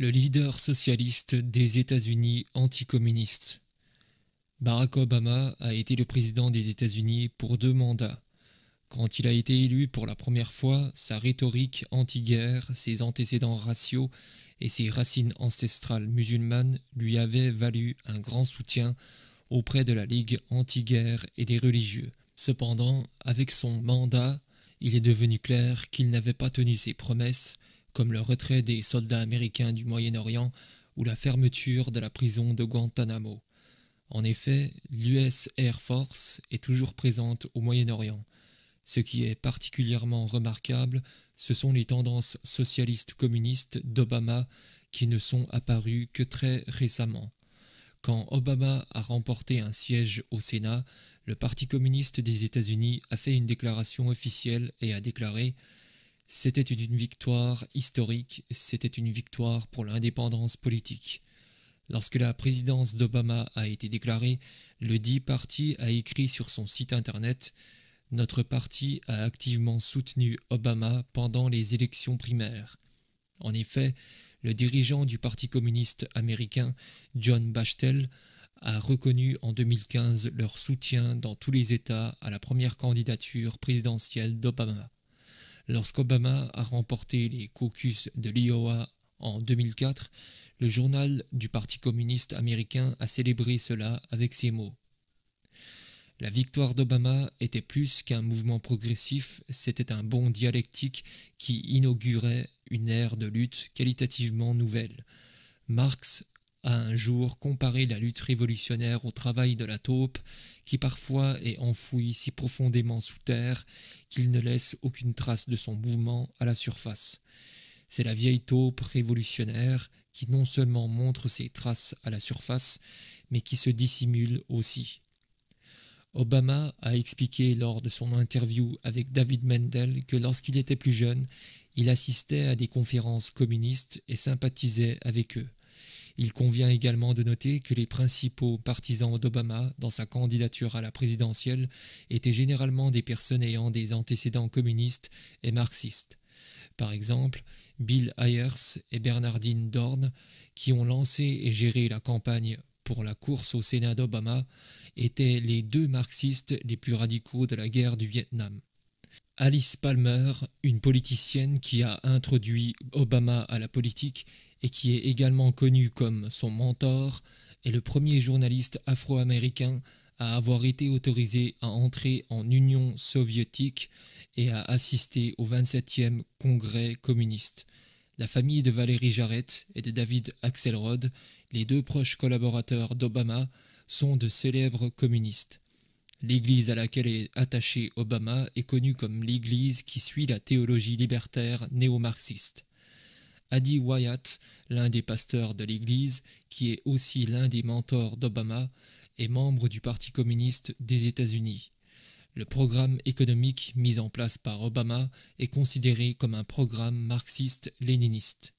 le leader socialiste des États-Unis anticommunistes Barack Obama a été le président des États-Unis pour deux mandats. Quand il a été élu pour la première fois, sa rhétorique anti-guerre, ses antécédents raciaux et ses racines ancestrales musulmanes lui avaient valu un grand soutien auprès de la Ligue anti-guerre et des religieux. Cependant, avec son mandat, il est devenu clair qu'il n'avait pas tenu ses promesses comme le retrait des soldats américains du Moyen-Orient ou la fermeture de la prison de Guantanamo. En effet, l'US Air Force est toujours présente au Moyen-Orient. Ce qui est particulièrement remarquable, ce sont les tendances socialistes communistes d'Obama qui ne sont apparues que très récemment. Quand Obama a remporté un siège au Sénat, le Parti communiste des États-Unis a fait une déclaration officielle et a déclaré c'était une victoire historique, c'était une victoire pour l'indépendance politique. Lorsque la présidence d'Obama a été déclarée, le dit parti a écrit sur son site internet Notre parti a activement soutenu Obama pendant les élections primaires. En effet, le dirigeant du Parti communiste américain, John Bachtel, a reconnu en 2015 leur soutien dans tous les États à la première candidature présidentielle d'Obama. Lorsqu'Obama a remporté les caucus de l'Iowa en 2004, le journal du Parti communiste américain a célébré cela avec ces mots. La victoire d'Obama était plus qu'un mouvement progressif, c'était un bond dialectique qui inaugurait une ère de lutte qualitativement nouvelle. Marx à un jour comparer la lutte révolutionnaire au travail de la taupe, qui parfois est enfouie si profondément sous terre qu'il ne laisse aucune trace de son mouvement à la surface. C'est la vieille taupe révolutionnaire qui non seulement montre ses traces à la surface, mais qui se dissimule aussi. Obama a expliqué lors de son interview avec David Mendel que lorsqu'il était plus jeune, il assistait à des conférences communistes et sympathisait avec eux. Il convient également de noter que les principaux partisans d'Obama dans sa candidature à la présidentielle étaient généralement des personnes ayant des antécédents communistes et marxistes. Par exemple, Bill Ayers et Bernardine Dorn, qui ont lancé et géré la campagne pour la course au Sénat d'Obama, étaient les deux marxistes les plus radicaux de la guerre du Vietnam. Alice Palmer, une politicienne qui a introduit Obama à la politique et qui est également connue comme son mentor, est le premier journaliste afro-américain à avoir été autorisé à entrer en Union soviétique et à assister au 27e Congrès communiste. La famille de Valérie Jarrett et de David Axelrod, les deux proches collaborateurs d'Obama, sont de célèbres communistes. L'église à laquelle est attaché Obama est connue comme l'église qui suit la théologie libertaire néo-marxiste. Adi Wyatt, l'un des pasteurs de l'église, qui est aussi l'un des mentors d'Obama, est membre du Parti communiste des États-Unis. Le programme économique mis en place par Obama est considéré comme un programme marxiste-léniniste.